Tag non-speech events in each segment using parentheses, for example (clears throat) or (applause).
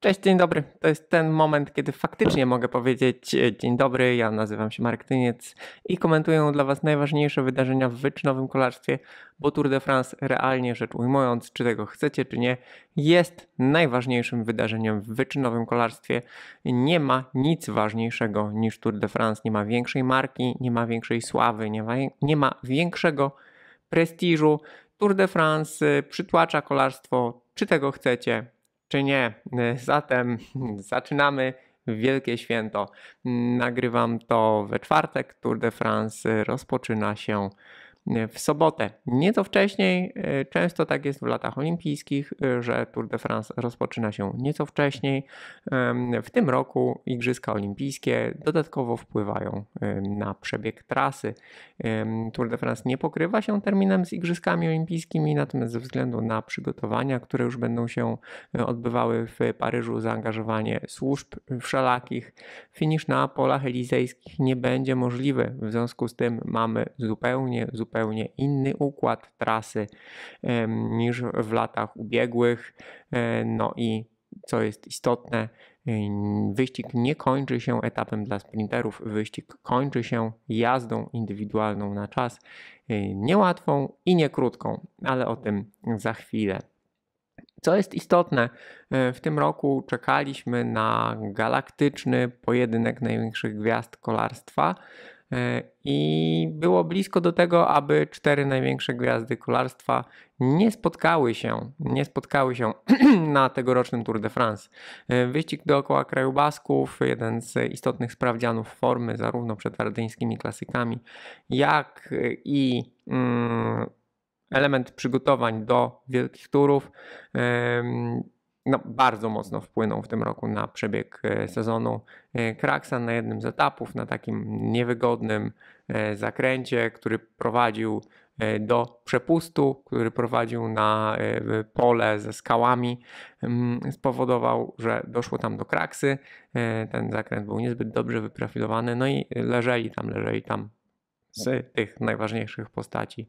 Cześć, dzień dobry. To jest ten moment, kiedy faktycznie mogę powiedzieć e, dzień dobry. Ja nazywam się Marek Tyniec i komentuję dla Was najważniejsze wydarzenia w wyczynowym kolarstwie, bo Tour de France realnie rzecz ujmując, czy tego chcecie, czy nie, jest najważniejszym wydarzeniem w wyczynowym kolarstwie. Nie ma nic ważniejszego niż Tour de France. Nie ma większej marki, nie ma większej sławy, nie ma, nie ma większego prestiżu. Tour de France e, przytłacza kolarstwo, czy tego chcecie, czy nie. (laughs) Zatem (laughs) zaczynamy wielkie święto. Nagrywam to we czwartek. Tour de France rozpoczyna się E, w sobotę. Nieco wcześniej, e, często tak jest w latach olimpijskich, e, że Tour de France rozpoczyna się nieco wcześniej. W tym roku Igrzyska Olimpijskie dodatkowo wpływają na przebieg trasy. Tour de France nie pokrywa się terminem z Igrzyskami Olimpijskimi, natomiast ze względu na przygotowania, które już będą się odbywały w Paryżu, zaangażowanie służb wszelakich, finisz na polach elizejskich nie będzie możliwy. W związku z tym mamy zupełnie, zupełnie zupełnie inny układ trasy niż w latach ubiegłych. E, no i co jest istotne, e, wyścig nie kończy się etapem dla sprinterów, wyścig kończy się jazdą indywidualną na czas, e, niełatwą i niekrótką, ale o tym za chwilę. Co jest istotne, w tym roku czekaliśmy na galaktyczny pojedynek największych gwiazd kolarstwa. E, I było blisko do tego, aby cztery największe gwiazdy kolarstwa nie spotkały się, nie spotkały się (clears throat) na tegorocznym Tour de France. E, wyścig dookoła kraju Basków, jeden z istotnych sprawdzianów formy, zarówno przed ardeńskimi klasykami, jak i mm, element przygotowań do wielkich turów no, bardzo mocno wpłynął w tym roku na przebieg e, sezonu e, Kraksan na jednym z etapów, na takim niewygodnym e, zakręcie, który prowadził do przepustu, który prowadził na pole ze skałami, mm, spowodował, że doszło tam do kraksy. Ten zakręt był niezbyt dobrze wyprofilowany, no i leżeli tam, leżeli tam z tych najważniejszych postaci.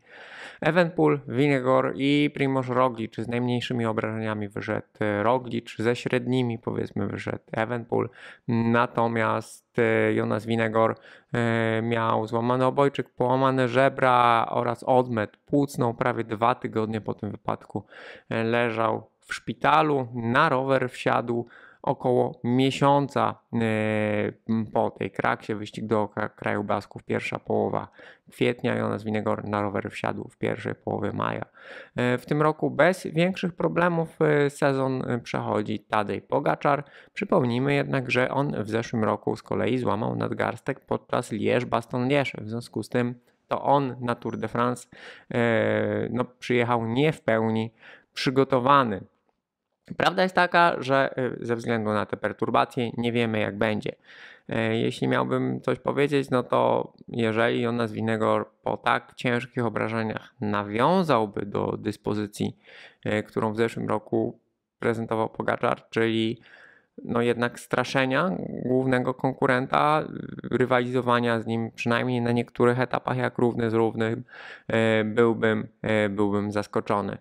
Evenpool, Vinegor i Primoz Roglic z najmniejszymi obrażeniami wyszedł Roglic, ze średnimi powiedzmy wyszedł Evenpool, natomiast e, Jonas Vinegor e, miał złamany obojczyk, połamane żebra oraz odmet płucną prawie dwa tygodnie po tym wypadku e, leżał w szpitalu, na rower wsiadł około miesiąca e, po tej kraksie, wyścig do kraju Basków, pierwsza połowa kwietnia i ona z Winegor na rower wsiadł w pierwszej połowie maja. E, w tym roku bez większych problemów e, sezon przechodzi Tadej Pogaczar. Przypomnijmy jednak, że on w zeszłym roku z kolei złamał nadgarstek podczas Liège-Baston-Liège, w związku z tym to on na Tour de France no, przyjechał nie w pełni przygotowany. Prawda jest taka, że y, ze względu na te perturbacje nie wiemy jak będzie. E, jeśli miałbym coś powiedzieć, no to jeżeli on z winnego po tak ciężkich obrażeniach nawiązałby do dyspozycji, e, którą w zeszłym roku prezentował Pogaczar, czyli no jednak straszenia głównego konkurenta, rywalizowania z nim przynajmniej na niektórych etapach jak równy z równym, e, byłbym, e, byłbym zaskoczony.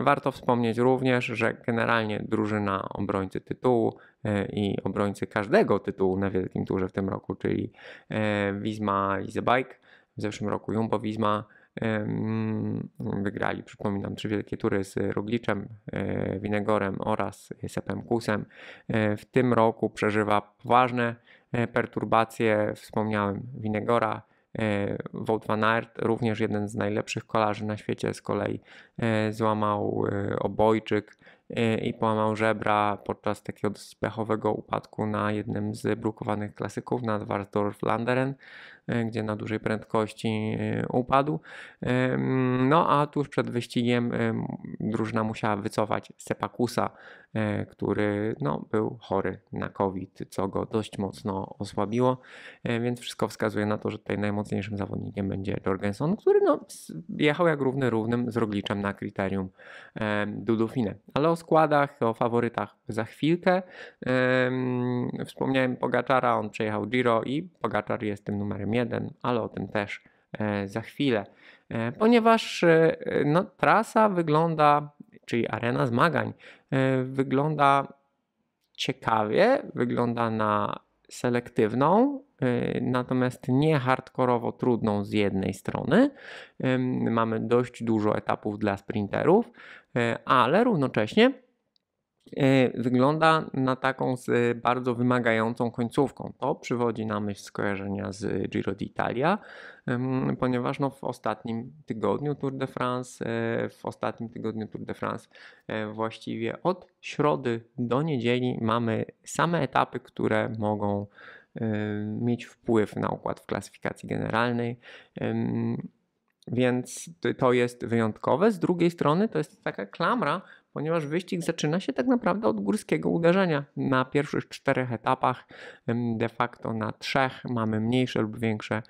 Warto wspomnieć również, że generalnie drużyna obrońcy tytułu e, i obrońcy każdego tytułu na Wielkim Turze w tym roku, czyli Wizma i The Bike, w zeszłym roku Jumbo Wizma, Wygrali, przypominam, trzy wielkie tury z Rogliczem, e, Winegorem oraz Sepem Kusem. E, w tym roku przeżywa poważne e, perturbacje. Wspomniałem Winegora, Wout van Aert, również jeden z najlepszych kolarzy na świecie, z kolei złamał obojczyk i połamał żebra podczas takiego spechowego upadku na jednym z brukowanych klasyków nad Warsdorf Landeren, e, gdzie na dużej prędkości e, upadł. E, mm, no a tuż przed wyścigiem drużyna musiała wycofać Sepakusa, który no, był chory na COVID, co go dość mocno osłabiło, więc wszystko wskazuje na to, że tutaj najmocniejszym zawodnikiem będzie Jorgensen, który no, jechał jak równy równym z Rogliczem na kryterium du Ale o składach, o faworytach za chwilkę. Wspomniałem Pogaczara, on przejechał Giro i Pogaczar jest tym numerem jeden, ale o tym też e, za chwilę. E, ponieważ e, no, trasa wygląda, czyli arena zmagań, wygląda ciekawie, wygląda na selektywną, natomiast nie hardkorowo trudną z jednej strony. Mamy dość dużo etapów dla sprinterów. E, ale równocześnie e, wygląda na taką z bardzo wymagającą końcówką. To przywodzi na myśl skojarzenia z Giro d'Italia, ponieważ no w ostatnim tygodniu Tour de France, e, w ostatnim tygodniu Tour de France właściwie od środy do niedzieli mamy same etapy, które mogą mieć wpływ na układ w klasyfikacji generalnej. Więc to jest wyjątkowe. Z drugiej strony to jest taka klamra, ponieważ wyścig zaczyna się tak naprawdę od górskiego uderzenia. Na pierwszych czterech etapach, de facto na trzech, mamy mniejsze lub większe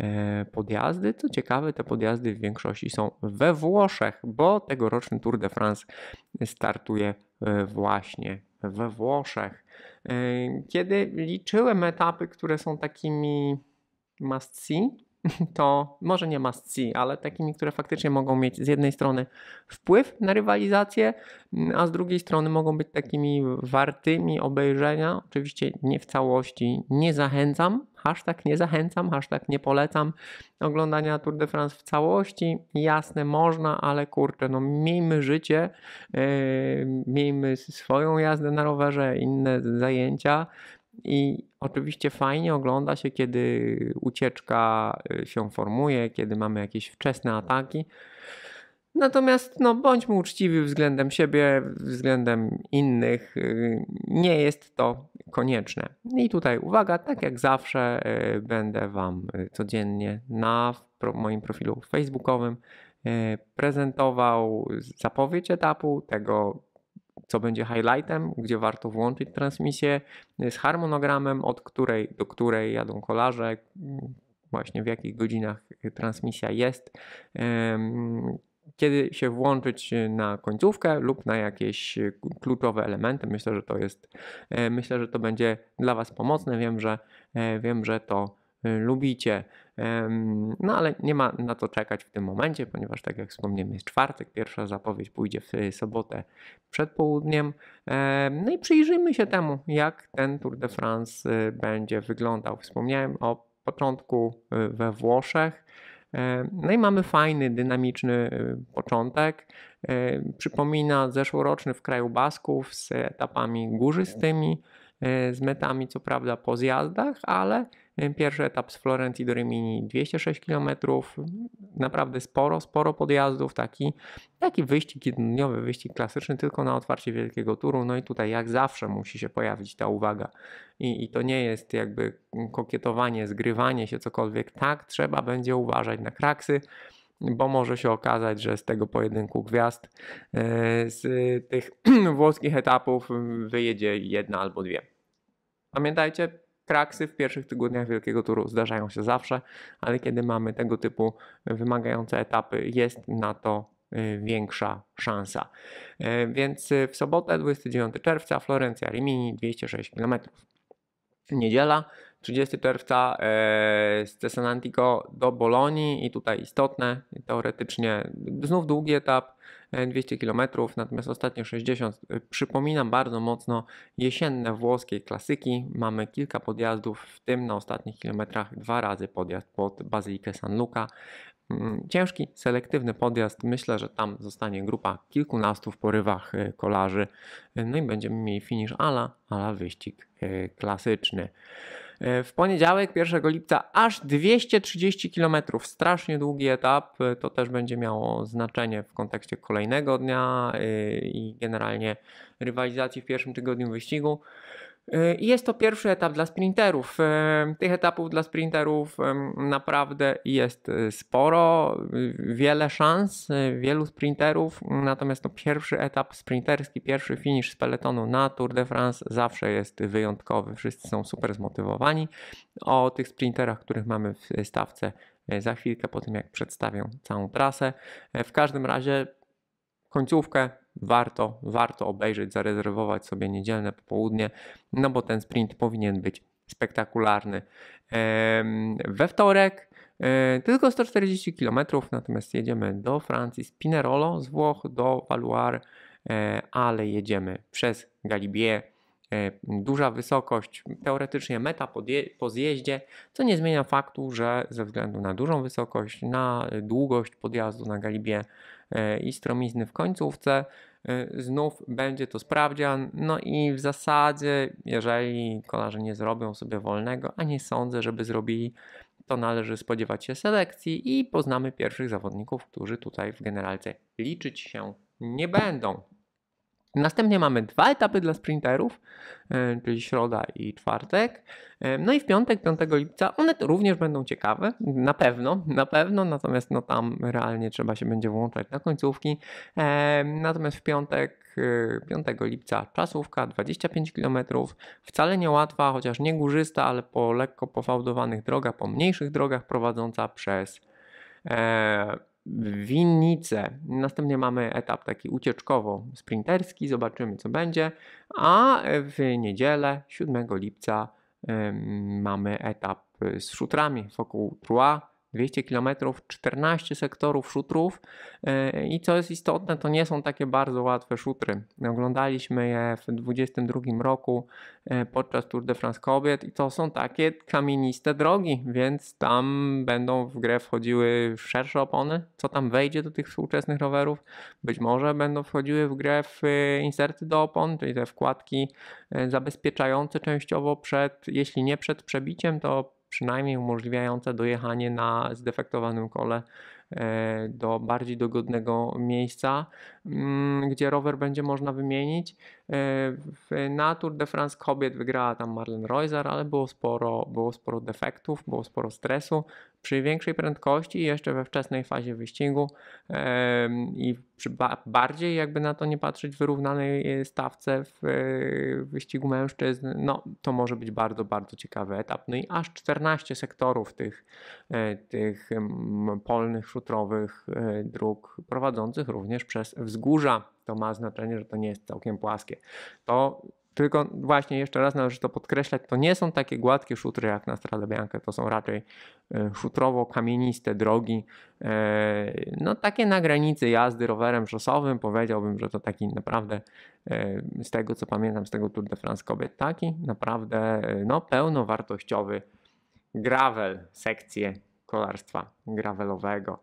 e, podjazdy. Co ciekawe, te podjazdy w większości są we Włoszech, bo tegoroczny Tour de France startuje e, właśnie we Włoszech. E, kiedy liczyłem etapy, które są takimi must see, (laughs) to może nie must see, ale takimi, które faktycznie mogą mieć z jednej strony wpływ na rywalizację, mm, a z drugiej strony mogą być takimi wartymi obejrzenia. Oczywiście nie w całości, nie zachęcam, hashtag nie zachęcam, hashtag nie polecam oglądania Tour de France w całości. Jasne, można, ale kurczę, no miejmy życie, yy, miejmy swoją jazdę na rowerze, inne zajęcia i Oczywiście fajnie ogląda się, kiedy ucieczka y, się formuje, kiedy mamy jakieś wczesne ataki. Natomiast no, bądźmy uczciwi względem siebie, względem innych. Y, nie jest to konieczne. I tutaj uwaga, tak jak zawsze, y, będę Wam codziennie na moim profilu facebookowym prezentował zapowiedź etapu, tego co będzie highlightem, gdzie warto włączyć transmisję, y, z harmonogramem, od której do której jadą kolarze, mm, właśnie w jakich godzinach y, transmisja jest, kiedy się włączyć y, na końcówkę lub na jakieś kluczowe elementy. Myślę, że to jest, e, myślę, że to będzie dla Was pomocne. Wiem, że e, wiem, że to Y, lubicie. No ale nie ma na to czekać w tym momencie, ponieważ tak jak wspomniałem jest czwartek, pierwsza zapowiedź pójdzie w y, sobotę przed południem. No i przyjrzyjmy się temu, jak ten Tour de France y, będzie wyglądał. Wspomniałem o początku we Włoszech. No i mamy fajny, dynamiczny początek. Przypomina zeszłoroczny w kraju Basków z etapami górzystymi, z metami co prawda po zjazdach, ale Pierwszy etap z Florencji do Rimini 206 km, naprawdę sporo, sporo podjazdów, taki, taki wyścig jednodniowy, wyścig klasyczny, tylko na otwarcie wielkiego turu. No i tutaj jak zawsze musi się pojawić ta uwaga. I, i to nie jest jakby kokietowanie, zgrywanie się, cokolwiek. Tak, trzeba będzie uważać na kraksy bo może się okazać, że z tego pojedynku gwiazd, e, z tych (clears throat) włoskich etapów wyjedzie jedna albo dwie. Pamiętajcie, Kraksy w pierwszych tygodniach wielkiego turu zdarzają się zawsze, ale kiedy mamy tego typu wymagające etapy, jest na to y, większa szansa. Y, więc y, w sobotę 29 czerwca Florencja Rimini 206 km. Niedziela 30 czerwca z Cesanantico do Bolonii i tutaj istotne, teoretycznie znów długi etap, 200 km, natomiast ostatnie 60 y, przypominam bardzo mocno jesienne włoskie klasyki. Mamy kilka podjazdów, w tym na ostatnich kilometrach dwa razy podjazd pod Bazylikę San Luca. Mm, ciężki, selektywny podjazd. Myślę, że tam zostanie grupa kilkunastu w porywach y, kolarzy. Y, no i będziemy mieli finisz ala, ala wyścig klasyczny. E, w poniedziałek, 1 lipca, aż 230 km. Strasznie długi etap. E, to też będzie miało znaczenie w kontekście kolejnego dnia e, i generalnie rywalizacji w pierwszym tygodniu wyścigu. I jest to pierwszy etap dla sprinterów. E, tych etapów dla sprinterów naprawdę jest e, sporo, e, wiele szans, wielu sprinterów. Natomiast to no, pierwszy etap sprinterski, pierwszy finisz z peletonu na Tour de France zawsze jest wyjątkowy. Wszyscy są super zmotywowani. O tych sprinterach, których mamy w stawce za chwilkę po tym, jak przedstawię całą trasę. W każdym razie końcówkę warto, warto obejrzeć, zarezerwować sobie niedzielne popołudnie, no bo ten sprint powinien być spektakularny. We wtorek e, tylko 140 km, natomiast jedziemy do Francji z Pinerolo, z Włoch do Valuar, e, ale jedziemy przez Galibier, E, duża wysokość teoretycznie meta po, po zjeździe, co nie zmienia faktu, że ze względu na dużą wysokość, na długość podjazdu na galibie e, i stromizny w końcówce, e, znów będzie to sprawdzian. No i w zasadzie, jeżeli kolarze nie zrobią sobie wolnego, a nie sądzę, żeby zrobili, to należy spodziewać się selekcji i poznamy pierwszych zawodników, którzy tutaj w generalce liczyć się nie będą. Następnie mamy dwa etapy dla sprinterów, e, czyli środa i czwartek. E, no i w piątek, 5 lipca, one również będą ciekawe, na pewno, na pewno, natomiast no tam realnie trzeba się będzie włączać na końcówki. E, natomiast w piątek, 5 lipca czasówka, 25 km, wcale niełatwa, chociaż nie górzysta, ale po lekko pofałdowanych drogach, po mniejszych drogach prowadząca przez winnicę. Następnie mamy etap taki ucieczkowo-sprinterski, zobaczymy co będzie. A w niedzielę 7 lipca mamy etap z szutrami wokół Troyes, 200 km, 14 sektorów szutrów e, i co jest istotne, to nie są takie bardzo łatwe szutry. Oglądaliśmy je w 2022 roku e, podczas Tour de France kobiet i to są takie kamieniste drogi, więc tam będą w grę wchodziły szersze opony, co tam wejdzie do tych współczesnych rowerów. Być może będą wchodziły w grę w e, inserty do opon, czyli te wkładki zabezpieczające częściowo przed, jeśli nie przed przebiciem, to przynajmniej umożliwiające dojechanie na zdefektowanym kole e, do bardziej dogodnego miejsca, mm, gdzie rower będzie można wymienić. E, na Tour de France kobiet wygrała tam Marlen Reusser, ale było sporo, było sporo defektów, było sporo stresu przy większej prędkości, jeszcze we wczesnej fazie wyścigu i przy bardziej jakby na to nie patrzeć wyrównanej e, stawce w e, wyścigu mężczyzn, no to może być bardzo, bardzo ciekawy etap. No i aż 14 sektorów tych, e, tych polnych, szutrowych dróg prowadzących również przez wzgórza. To ma znaczenie, że to nie jest całkiem płaskie. To tylko właśnie jeszcze raz należy to podkreślać, to nie są takie gładkie szutry jak na Stradę Biankę, to są raczej e, szutrowo-kamieniste drogi, e, no takie na granicy jazdy rowerem szosowym, powiedziałbym, że to taki naprawdę, e, z tego co pamiętam z tego Tour de France kobiet, taki naprawdę no, pełnowartościowy gravel, sekcję kolarstwa gravelowego.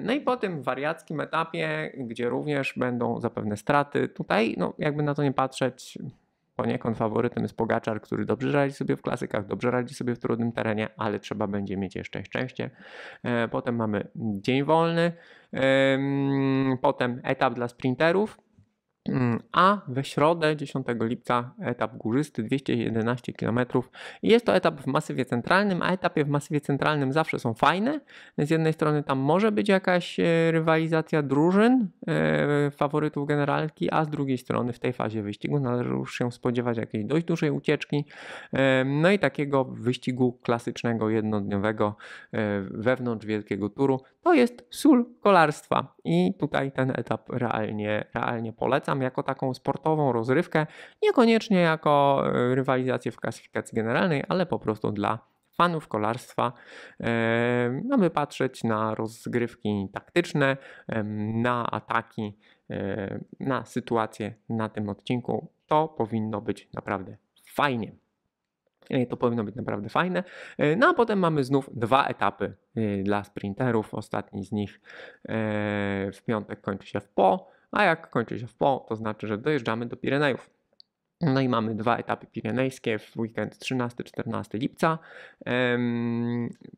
No i po tym wariackim etapie, gdzie również będą zapewne straty, tutaj, no jakby na to nie patrzeć, Poniekąd faworytem jest Pogaczar, który dobrze radzi sobie w klasykach, dobrze radzi sobie w trudnym terenie, ale trzeba będzie mieć jeszcze szczęście. E, potem mamy dzień wolny, potem etap dla sprinterów, Mm, a we środę 10 lipca etap górzysty 211 km. Jest to etap w masywie centralnym, a etapy w masywie centralnym zawsze są fajne. Z jednej strony tam może być jakaś e, rywalizacja drużyn, e, faworytów generalki, a z drugiej strony w tej fazie wyścigu należy już się spodziewać jakiejś dość dużej ucieczki. E, no i takiego wyścigu klasycznego, jednodniowego wewnątrz wielkiego turu to jest sól kolarstwa. I tutaj ten etap realnie, realnie polecam jako taką sportową rozrywkę, niekoniecznie jako e, rywalizację w klasyfikacji generalnej, ale po prostu dla fanów kolarstwa, aby e, no, patrzeć na rozgrywki taktyczne, na ataki, e, na sytuacje na tym odcinku. To powinno być naprawdę fajnie. E, to powinno być naprawdę fajne. E, no a potem mamy znów dwa etapy e, dla sprinterów. Ostatni z nich w piątek kończy się w Po, a jak kończy się w Po, to znaczy, że dojeżdżamy do Pirenejów. No i mamy dwa etapy pirenejskie w weekend 13-14 lipca.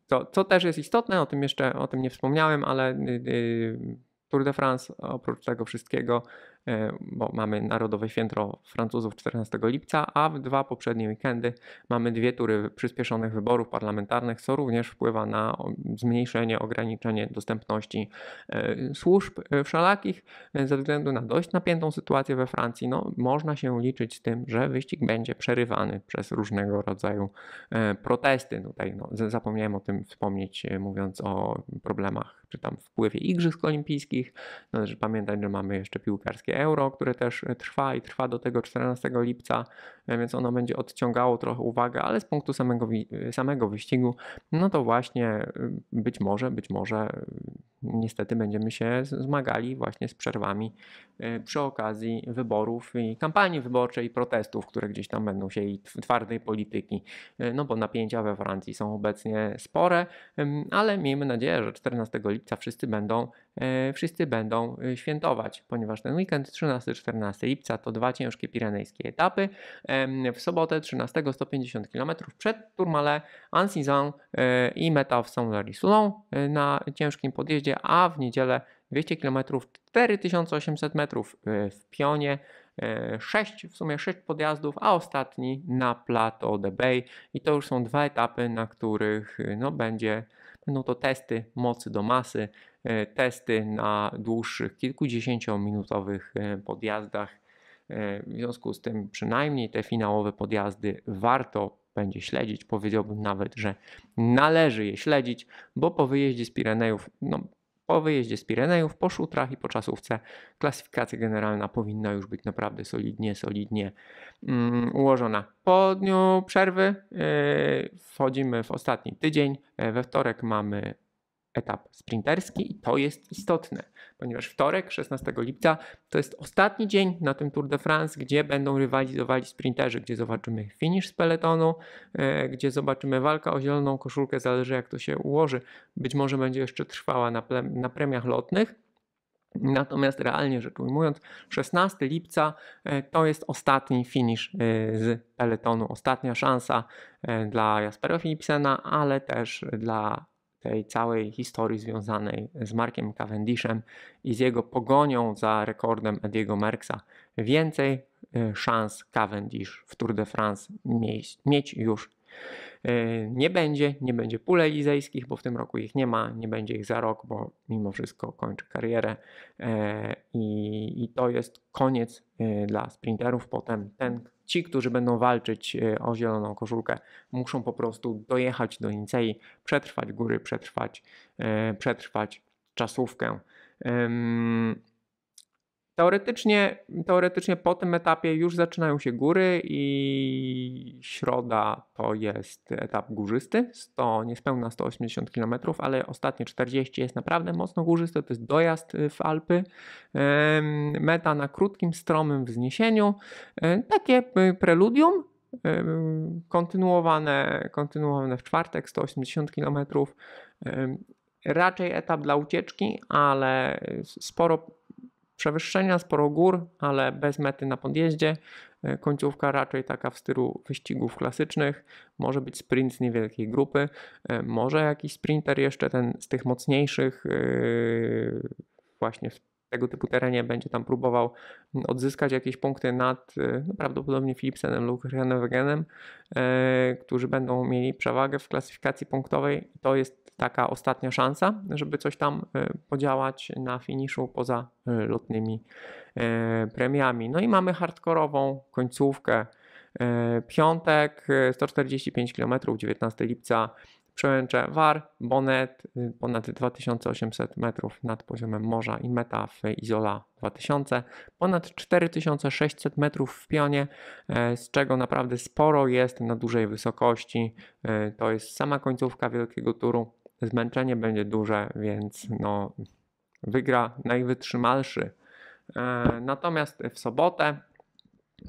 Co, co też jest istotne, o tym jeszcze o tym nie wspomniałem, ale y, y, Tour de France oprócz tego wszystkiego E, bo mamy Narodowe Święto Francuzów 14 lipca, a w dwa poprzednie weekendy mamy dwie tury przyspieszonych wyborów parlamentarnych, co również wpływa na zmniejszenie, ograniczenie dostępności e, służb e, wszelakich. Ze względu na dość napiętą sytuację we Francji, no, można się liczyć z tym, że wyścig będzie przerywany przez różnego rodzaju protesty. Tutaj no, zapomniałem o tym wspomnieć, mówiąc o problemach czy tam wpływie Igrzysk Olimpijskich. Należy pamiętać, że mamy jeszcze piłkarskie euro, które też e, trwa i trwa do tego 14 lipca, e, więc ono będzie odciągało trochę uwagę, ale z punktu samego, e, samego wyścigu, no to właśnie być może, być może niestety będziemy się zmagali właśnie z przerwami e, przy okazji wyborów i kampanii wyborczej i protestów, które gdzieś tam będą się i twardej polityki, e, no bo napięcia we Francji są obecnie spore, ale miejmy nadzieję, że 14 lipca wszyscy będą, e, wszyscy będą świętować, ponieważ ten weekend 13-14 lipca to dwa ciężkie pirenejskie etapy. W sobotę 13 150 km przed Tourmalet, Anne-Saison i meta w Saint-Larry-Soulon na ciężkim podjeździe a w niedzielę 200 km 4800 metrów y, w pionie. 6, y, w sumie 6 podjazdów, a ostatni na Plateau de Bay. I to już są dwa etapy, na których y, no, będzie, będą to testy mocy do masy, testy na dłuższych kilkudziesięciominutowych podjazdach. W związku z tym przynajmniej te finałowe podjazdy warto będzie śledzić. Powiedziałbym nawet, że należy je śledzić, bo po wyjeździe z Pirenejów no, po wyjeździe z Pirenejów, po szutrach i po czasówce klasyfikacja generalna powinna już być naprawdę solidnie, solidnie um, ułożona. Po dniu przerwy yy, wchodzimy w ostatni tydzień. E, we wtorek mamy etap sprinterski i to jest istotne, ponieważ wtorek, 16 lipca, to jest ostatni dzień na tym Tour de France, gdzie będą rywalizowali sprinterzy, gdzie zobaczymy finisz z peletonu, e, gdzie zobaczymy walkę o zieloną koszulkę, zależy jak to się ułoży. Być może będzie jeszcze trwała na, na premiach lotnych. Natomiast realnie rzecz ujmując, 16 lipca e, to jest ostatni finisz e, z peletonu, ostatnia szansa e, dla Jaspera Philipsena, ale też dla tej całej historii związanej z Markiem Cavendishem i z jego pogonią za rekordem Ediego Merksa Więcej y, szans Cavendish w Tour de France mieć już Y, nie będzie, nie będzie pól elizejskich, bo w tym roku ich nie ma, nie będzie ich za rok, bo mimo wszystko kończy karierę e, i, i to jest koniec y, dla sprinterów. Potem ten, ci, którzy będą walczyć y, o zieloną koszulkę, muszą po prostu dojechać do Nicei, przetrwać góry, przetrwać, przetrwać czasówkę. Teoretycznie, teoretycznie po tym etapie już zaczynają się góry i środa to jest etap górzysty, 100, niespełna 180 km, ale ostatnie 40 jest naprawdę mocno górzysty, to jest dojazd y, w Alpy. Meta na krótkim, stromym wzniesieniu. E, takie y, preludium, kontynuowane, kontynuowane w czwartek, 180 km. Raczej etap dla ucieczki, ale y, sporo przewyższenia, sporo gór, ale bez mety na podjeździe. E, końcówka raczej taka w stylu wyścigów klasycznych. Może być sprint z niewielkiej grupy, e, może jakiś sprinter jeszcze ten z tych mocniejszych, e, właśnie tego typu terenie będzie tam próbował mm, odzyskać jakieś punkty nad y, no, prawdopodobnie Philipsenem lub Renewegenem, e, którzy będą mieli przewagę w klasyfikacji punktowej. To jest taka ostatnia szansa, żeby coś tam e, podziałać na finiszu poza e, lotnymi premiami. No i mamy hardkorową końcówkę. Piątek, 145 km, 19 lipca Przełęcze Var, Bonet y, ponad 2800 metrów nad poziomem morza i meta w Izola 2000, ponad 4600 metrów w pionie, e, z czego naprawdę sporo jest na dużej wysokości. E, to jest sama końcówka wielkiego turu. Zmęczenie będzie duże, więc no, wygra najwytrzymalszy. E, natomiast w sobotę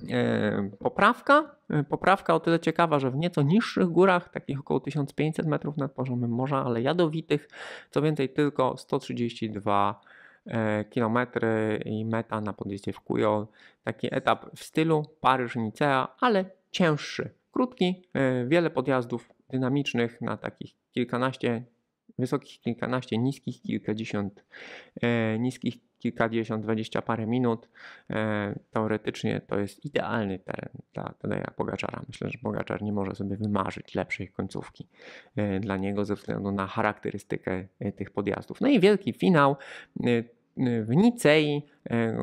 E, poprawka. E, poprawka o tyle ciekawa, że w nieco niższych górach, takich około 1500 metrów nad poziomem morza, ale jadowitych, co więcej tylko 132 e, km i meta na podjeździe w Kujo. Taki etap w stylu Paryż-Nicea, ale cięższy, krótki, wiele podjazdów dynamicznych na takich kilkanaście wysokich kilkanaście, niskich kilkadziesiąt, e, niskich kilkadziesiąt, dwadzieścia parę minut. E, teoretycznie to jest idealny teren dla Tadeja Pogaczara. Myślę, że Pogaczar nie może sobie wymarzyć lepszej końcówki e, dla niego ze względu na charakterystykę e, tych podjazdów. No i wielki finał e, w Nicei e,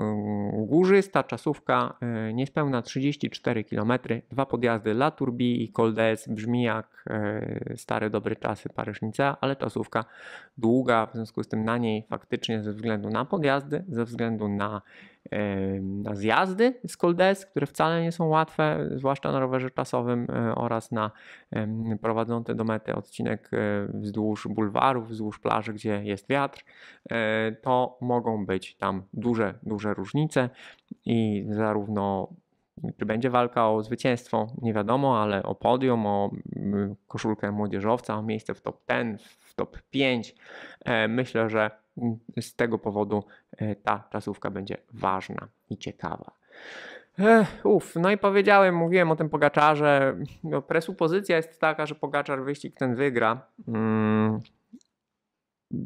górzysta czasówka e, niespełna 34 km, dwa podjazdy La Turbie i Col brzmi jak e, stare dobre czasy Paryżnica, ale czasówka długa, w związku z tym na niej faktycznie ze względu na podjazdy, ze względu na na zjazdy z koldes, które wcale nie są łatwe, zwłaszcza na rowerze czasowym e, oraz na prowadzący do mety odcinek e, wzdłuż bulwarów, wzdłuż plaży, gdzie jest wiatr, e, to mogą być tam duże, duże różnice i zarówno czy będzie walka o zwycięstwo, nie wiadomo, ale o podium, o koszulkę młodzieżowca, o miejsce w top 10, w top 5. Myślę, że Y, z tego powodu y, ta czasówka będzie ważna i ciekawa. uf, no i powiedziałem, mówiłem o tym Pogaczarze. No, presupozycja jest taka, że Pogaczar wyścig ten wygra. Mm.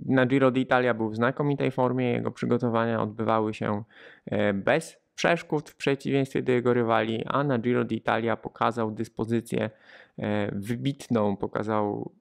Na Giro d'Italia był w znakomitej formie, jego przygotowania odbywały się e, bez przeszkód w przeciwieństwie do jego rywali, a na Giro d'Italia pokazał dyspozycję e, wybitną, pokazał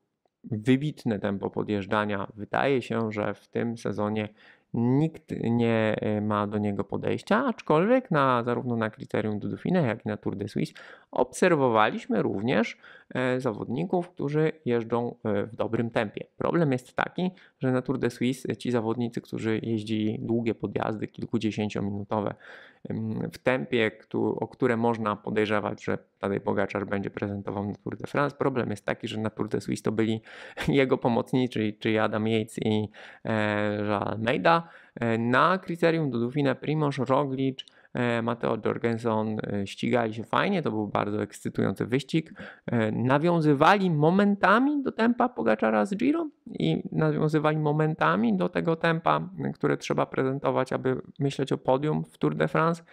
wybitne tempo podjeżdżania. Wydaje się, że w tym sezonie nikt nie e, ma do niego podejścia, aczkolwiek na, zarówno na kryterium do jak i na Tour de Suisse obserwowaliśmy również E, zawodników, którzy jeżdżą e, w dobrym tempie. Problem jest taki, że na Tour de Suisse ci zawodnicy, którzy jeździli długie podjazdy, kilkudziesięciominutowe, w tempie, o które można podejrzewać, że Tadej bogaczar będzie prezentował na Tour de France. Problem jest taki, że na Tour de Suisse to byli (laughs) jego pomocnicy, czyli Adam Yates i e, Almeida. E, na kryterium do Dauphina Primoz, Roglic, E, Mateo Jorgensen e, ścigali się fajnie, to był bardzo ekscytujący wyścig. E, nawiązywali momentami do tempa Pogaczara z Giro i nawiązywali momentami do tego tempa, które trzeba prezentować, aby myśleć o podium w Tour de France.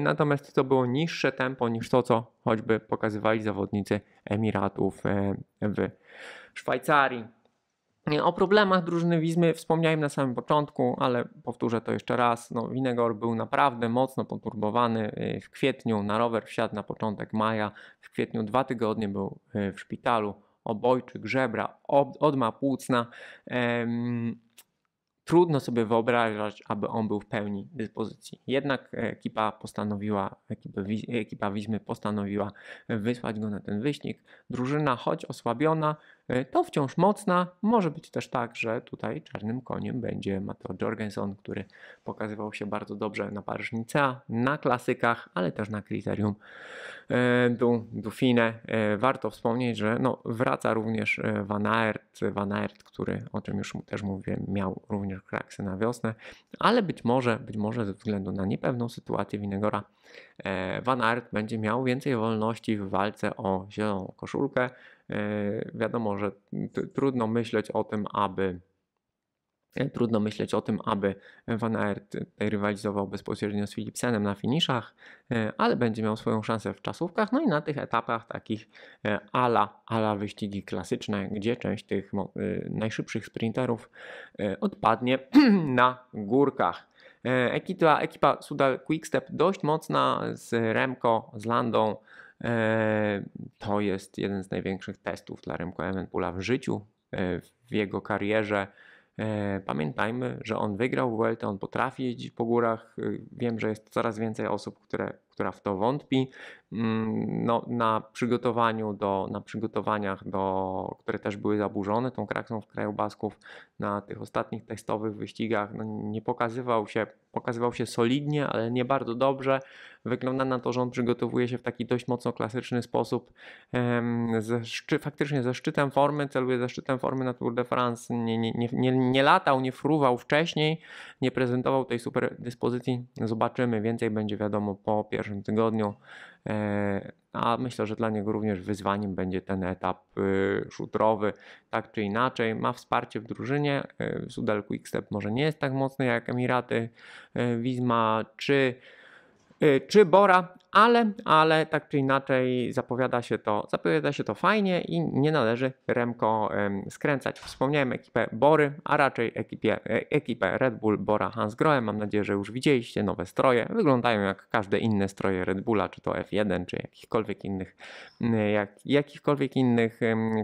Natomiast to było niższe tempo niż to, co choćby pokazywali zawodnicy Emiratów w Szwajcarii. O problemach drużyny Wizmy wspomniałem na samym początku, ale powtórzę to jeszcze raz. No, Winegor był naprawdę mocno poturbowany y, w kwietniu. Na rower wsiadł na początek maja. W kwietniu dwa tygodnie był y, w szpitalu. Obojczyk, żebra, odma płucna. Ehm, trudno sobie wyobrażać, aby on był w pełni dyspozycji. Jednak ekipa postanowiła, ekipa, ekipa Wizmy postanowiła wysłać go na ten wyścig. Drużyna, choć osłabiona, E, to wciąż mocna. Może być też tak, że tutaj czarnym koniem będzie Matteo Jorgensen, który pokazywał się bardzo dobrze na Paryż na klasykach, ale też na kryterium e, du Dauphine. E, warto wspomnieć, że no, wraca również Van Aert, Van Aert, który, o czym już też mówiłem, miał również kraksy na wiosnę, ale być może, być może ze względu na niepewną sytuację Winegora, Van Aert będzie miał więcej wolności w walce o zieloną koszulkę, Yy, wiadomo, że trudno myśleć o tym, aby e, Trudno myśleć o tym, aby Van Aert rywalizował bezpośrednio z Philipsenem na finiszach, e, ale będzie miał swoją szansę w czasówkach, no i na tych etapach takich e, ala, ala wyścigi klasyczne, gdzie część tych najszybszych sprinterów odpadnie (clears throat) na górkach. Ekipa, ekipa Sudal Quickstep dość mocna z Remko, z Landą, E, to jest jeden z największych testów dla Remco Evenpoola w życiu, e, w jego karierze. E, pamiętajmy, że on wygrał WLT, on potrafi jeździć po górach. Wiem, że jest coraz więcej osób, które która w to wątpi. Mm, no, na przygotowaniu do, na przygotowaniach do, które też były zaburzone tą kraksą w kraju Basków na tych ostatnich testowych wyścigach no, nie pokazywał się, pokazywał się solidnie, ale nie bardzo dobrze. Wygląda na to, że on przygotowuje się w taki dość mocno klasyczny sposób ze szczy, faktycznie ze szczytem formy, celuje ze szczytem formy na Tour de France. Nie, nie, nie, nie, nie latał, nie fruwał wcześniej, nie prezentował tej super dyspozycji. Zobaczymy, więcej będzie wiadomo po pierwszym zeszłym tygodniu. E, a myślę, że dla niego również wyzwaniem będzie ten etap y, szutrowy, tak czy inaczej. Ma wsparcie w drużynie. E, Sudel Quickstep może nie jest tak mocny jak Emiraty, e, Wizma czy, czy Bora, ale, ale tak czy inaczej zapowiada się to, zapowiada się to fajnie i nie należy Remko skręcać. Wspomniałem ekipę Bory, a raczej ekipie, e, ekipę Red Bull Bora Groen. Mam nadzieję, że już widzieliście nowe stroje. Wyglądają jak każde inne stroje Red Bulla, czy to F1, czy jakichkolwiek innych, jak, jakichkolwiek innych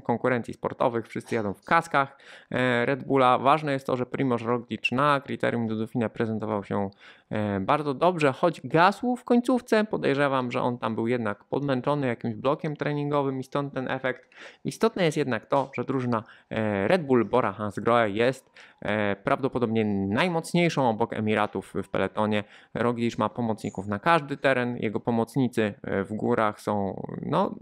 konkurencji sportowych. Wszyscy jadą w kaskach e, Red Bulla. Ważne jest to, że Primoz Roglic na kryterium do Dauphina prezentował się e, bardzo dobrze, choć gasł w końcówce. Podejrzewam, podejrzewam, że on tam był jednak podmęczony jakimś blokiem treningowym i stąd ten efekt. Istotne jest jednak to, że drużyna e, Red Bull Bora Hansgrohe jest e, prawdopodobnie najmocniejszą obok Emiratów w peletonie. Roglic ma pomocników na każdy teren, jego pomocnicy e, w górach są no,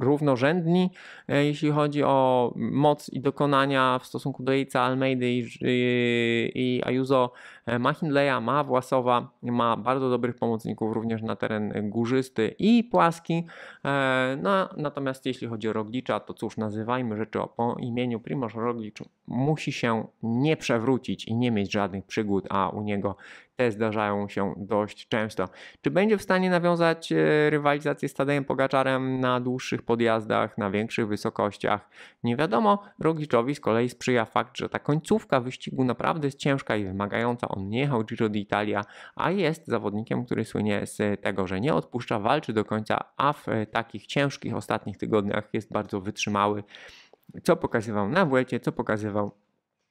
równorzędni, jeśli chodzi o moc i dokonania w stosunku do Jejca Almeidy i, i, i Ayuso. Ma ma Własowa, ma bardzo dobrych pomocników również na teren górzysty i płaski. E, no, natomiast jeśli chodzi o Roglicza, to cóż, nazywajmy rzeczy po imieniu Primoz Rogliczu musi się nie przewrócić i nie mieć żadnych przygód, a u niego te zdarzają się dość często. Czy będzie w stanie nawiązać e, rywalizację z Tadejem Pogaczarem na dłuższych podjazdach, na większych wysokościach? Nie wiadomo. Rogiczowi z kolei sprzyja fakt, że ta końcówka wyścigu naprawdę jest ciężka i wymagająca. On nie jechał Giro d'Italia, a jest zawodnikiem, który słynie z tego, że nie odpuszcza, walczy do końca, a w takich ciężkich ostatnich tygodniach jest bardzo wytrzymały co pokazywał na Vuelcie, co pokazywał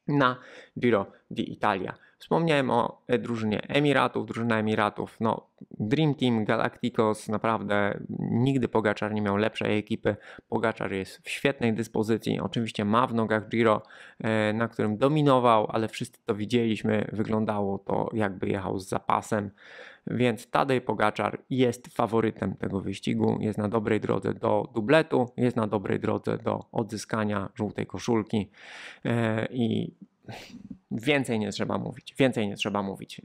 na Giro di Italia. Wspomniałem o e, drużynie Emiratów, drużyna Emiratów, no Dream Team, Galacticos, naprawdę nigdy Pogaczar nie miał lepszej ekipy. Pogaczar jest w świetnej dyspozycji, oczywiście ma w nogach Giro, e, na którym dominował, ale wszyscy to widzieliśmy, wyglądało to jakby jechał z zapasem. Więc Tadej Pogaczar jest faworytem tego wyścigu, jest na dobrej drodze do dubletu, jest na dobrej drodze do odzyskania żółtej koszulki e, i Więcej nie trzeba mówić, więcej nie trzeba mówić.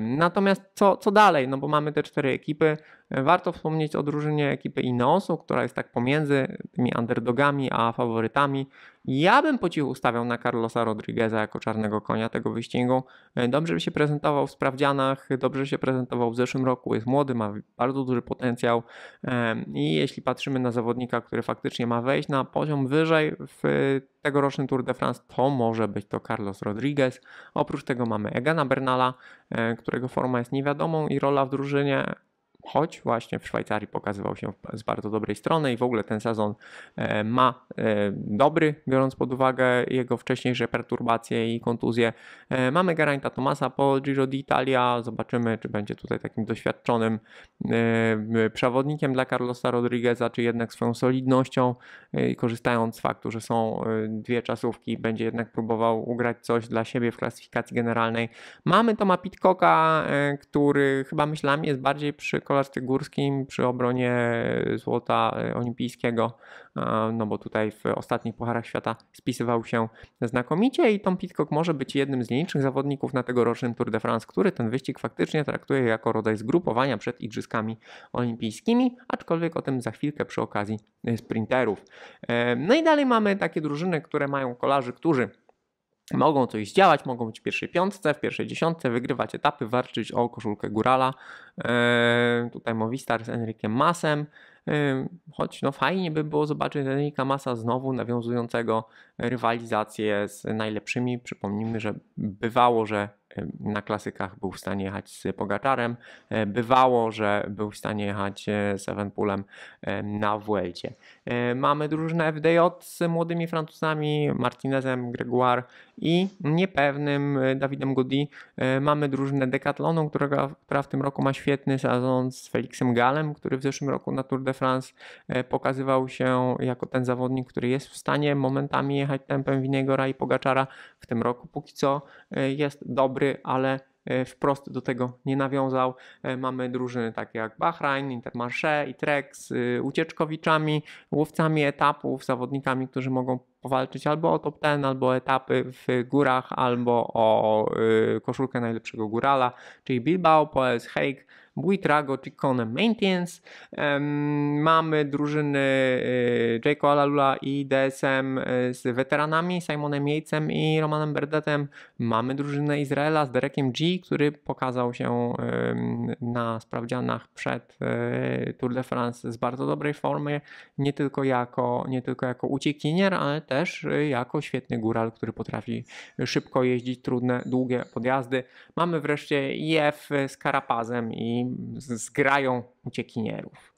Natomiast co, co dalej? No bo mamy te cztery ekipy. Warto wspomnieć o drużynie ekipy Inosu, która jest tak pomiędzy tymi underdogami a faworytami. Ja bym po cichu stawiał na Carlosa Rodrigueza jako czarnego konia tego wyścigu. Dobrze by się prezentował w sprawdzianach, dobrze się prezentował w zeszłym roku, jest młody, ma bardzo duży potencjał i jeśli patrzymy na zawodnika, który faktycznie ma wejść na poziom wyżej w tegorocznym Tour de France, to może być to Carlos Rodriguez. Rodriguez. Oprócz tego mamy Egana Bernala, e, którego forma jest niewiadomą i rola w drużynie choć właśnie w Szwajcarii pokazywał się z bardzo dobrej strony i w ogóle ten sezon e, ma e, dobry, biorąc pod uwagę jego wcześniejsze perturbacje i kontuzje. E, mamy Geraint'a Tomasa po Giro d'Italia, zobaczymy czy będzie tutaj takim doświadczonym przewodnikiem dla Carlosa Rodriguez'a, czy jednak swoją solidnością, korzystając z faktu, że są dwie czasówki, będzie jednak próbował ugrać coś dla siebie w klasyfikacji generalnej. Mamy Toma Pitcocka, który chyba myślami jest bardziej przy kolarstwie górskim, przy obronie złota e, olimpijskiego, no bo tutaj w ostatnich Pucharach Świata spisywał się znakomicie i Tom Pitcock może być jednym z nielicznych zawodników na tegorocznym Tour de France, który ten wyścig faktycznie traktuje jako rodzaj zgrupowania przed Igrzyskami Olimpijskimi, aczkolwiek o tym za chwilkę przy okazji e, sprinterów. E, no i dalej mamy takie drużyny, które mają kolarzy, którzy Mogą coś zdziałać, mogą być w pierwszej piątce, w pierwszej dziesiątce, wygrywać etapy, warczyć o koszulkę Górala. Yy, tutaj Movistar z Enrikiem Masem. Yy, choć no fajnie by było zobaczyć Enrika Masa znowu nawiązującego rywalizację z najlepszymi. Przypomnijmy, że bywało, że na klasykach był w stanie jechać z Pogaczarem. E, bywało, że był w stanie jechać e, z Evenpoolem e, na Vuelcie. Mamy drużynę FDJ z młodymi Francuzami, Martinezem, Gregoire i niepewnym Dawidem Godi. Mamy drużynę Decathlonu, która, która w tym roku ma świetny sezon z Felixem Galem, który w zeszłym roku na Tour de France pokazywał się jako ten zawodnik, który jest w stanie momentami jechać tempem Winiegora i Pogaczara. W tym roku póki co jest dobry gry, ale e, wprost do tego nie nawiązał. E, mamy drużyny takie jak Bahrain, Intermarché, z y, ucieczkowiczami, łowcami etapów, zawodnikami, którzy mogą powalczyć albo o top ten, albo o etapy w górach, albo o y, koszulkę najlepszego górala, czyli Bilbao, Poels, Hake, Buitrago, Chicone, Maintenance. Ym, mamy drużyny y, Alalula i DSM y, z weteranami, Simonem Yatesem i Romanem Berdetem. Mamy drużynę Izraela z Derekiem G, który pokazał się y, na sprawdzianach przed y, Tour de France z bardzo dobrej formy, nie tylko jako, nie tylko jako uciekinier, ale też też y, jako świetny góral, który potrafi szybko jeździć trudne, długie podjazdy. Mamy wreszcie IF z Karapazem i z grają uciekinierów.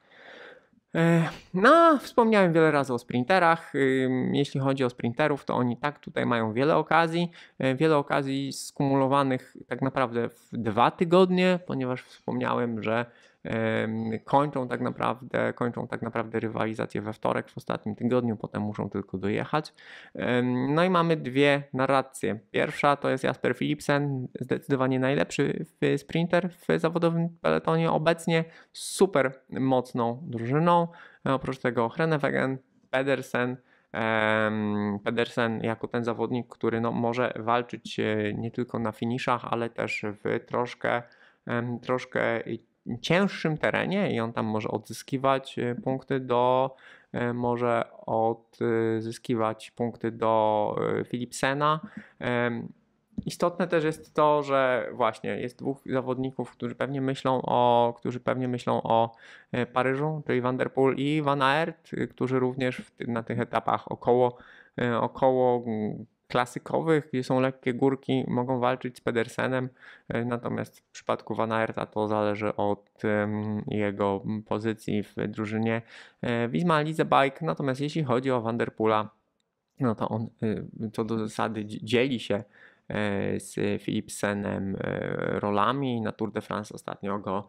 E, no, wspomniałem wiele razy o sprinterach. Y, jeśli chodzi o sprinterów, to oni tak tutaj mają wiele okazji. E, wiele okazji skumulowanych tak naprawdę w dwa tygodnie, ponieważ wspomniałem, że kończą tak naprawdę, kończą tak naprawdę rywalizację we wtorek w ostatnim tygodniu, potem muszą tylko dojechać. No i mamy dwie narracje. Pierwsza to jest Jasper Philipsen, zdecydowanie najlepszy sprinter w zawodowym peletonie obecnie, super mocną drużyną. E, oprócz tego Hrenewegen, Pedersen, Pedersen jako ten zawodnik, który no, może walczyć e, nie tylko na finiszach, ale też w troszkę, troszkę cięższym terenie i on tam może odzyskiwać y, punkty do y, może odzyskiwać punkty do y, Philipsena. Istotne też jest to, że właśnie jest dwóch zawodników, którzy pewnie myślą o, którzy pewnie myślą o Paryżu, czyli Van Der Poel i Van Aert, którzy również na tych etapach około, około klasykowych, gdzie są lekkie górki, mogą walczyć z Pedersenem, e, natomiast w przypadku Van Aerta to zależy od jego pozycji w drużynie e, Wisma Lize Bike, natomiast jeśli chodzi o Vanderpoola, no to on e, co do zasady dzieli się z Philipsenem rolami. Na Tour de France ostatnio go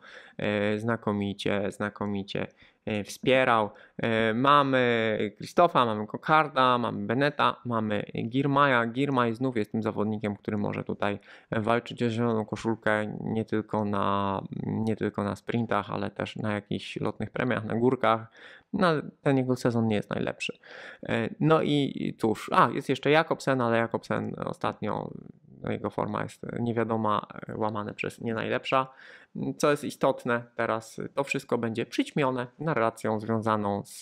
znakomicie, znakomicie E, wspierał. E, mamy Krzysztofa, mamy Kokarda, mamy Beneta, mamy Girmaja. Girmaj znów jest tym zawodnikiem, który może tutaj walczyć o zieloną koszulkę nie tylko na, nie tylko na sprintach, ale też na jakichś lotnych premiach, na górkach. No, ten jego sezon nie jest najlepszy. E, no i cóż, a jest jeszcze Jakobsen, ale Jakobsen ostatnio no, jego forma jest niewiadoma, łamane przez nie najlepsza. Co jest istotne, teraz to wszystko będzie przyćmione narracją związaną z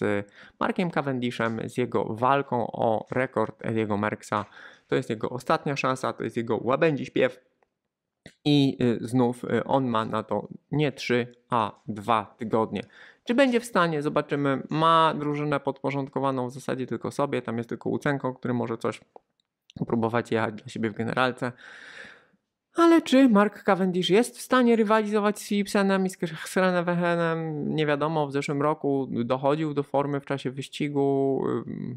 Markiem Cavendishem, z jego walką o rekord Ediego Merksa. To jest jego ostatnia szansa, to jest jego łabędzi śpiew. I y, znów y, on ma na to nie 3, a 2 tygodnie. Czy będzie w stanie? Zobaczymy. Ma drużynę podporządkowaną w zasadzie tylko sobie. Tam jest tylko Łucenko, który może coś próbować jechać dla siebie w generalce. Ale czy Mark Cavendish jest w stanie rywalizować z Philipsenem i z Wehenem? Nie wiadomo, w zeszłym roku dochodził do formy w czasie wyścigu,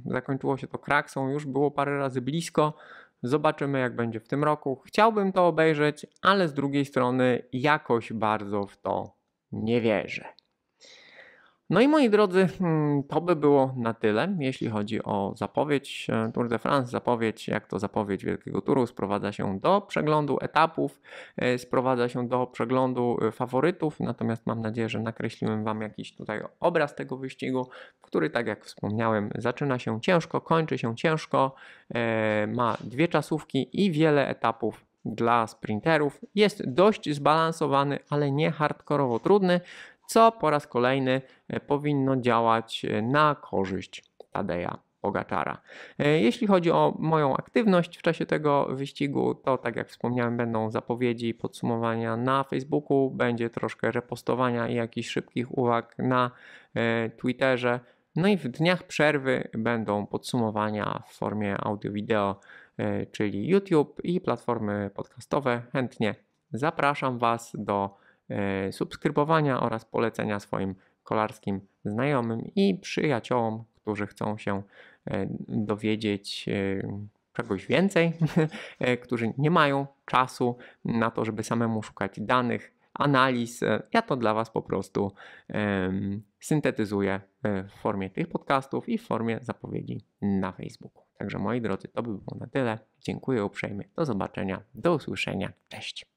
zakończyło się to kraksą, już było parę razy blisko. Zobaczymy, jak będzie w tym roku. Chciałbym to obejrzeć, ale z drugiej strony jakoś bardzo w to nie wierzę. No i moi drodzy, hmm, to by było na tyle, jeśli chodzi o zapowiedź e, Tour de France. Zapowiedź, jak to zapowiedź Wielkiego Turu, sprowadza się do przeglądu etapów, e, sprowadza się do przeglądu e, faworytów. Natomiast mam nadzieję, że nakreśliłem Wam jakiś tutaj obraz tego wyścigu, który, tak jak wspomniałem, zaczyna się ciężko, kończy się ciężko, ma dwie czasówki i wiele etapów dla sprinterów. Jest dość zbalansowany, ale nie hardkorowo trudny co po raz kolejny e, powinno działać e, na korzyść Tadeja Pogaczara. E, jeśli chodzi o moją aktywność w czasie tego wyścigu, to tak jak wspomniałem, będą zapowiedzi, podsumowania na Facebooku, będzie troszkę repostowania i jakichś szybkich uwag na Twitterze. No i w dniach przerwy będą podsumowania w formie audio-wideo, czyli YouTube i platformy podcastowe. Chętnie zapraszam Was do E, subskrybowania oraz polecenia swoim kolarskim znajomym i przyjaciołom, którzy chcą się e, dowiedzieć e, czegoś więcej, (laughs) którzy nie mają czasu na to, żeby samemu szukać danych, analiz. Ja to dla Was po prostu syntetyzuję w formie tych podcastów i w formie zapowiedzi na Facebooku. Także moi drodzy, to by było na tyle. Dziękuję uprzejmie. Do zobaczenia, do usłyszenia. Cześć.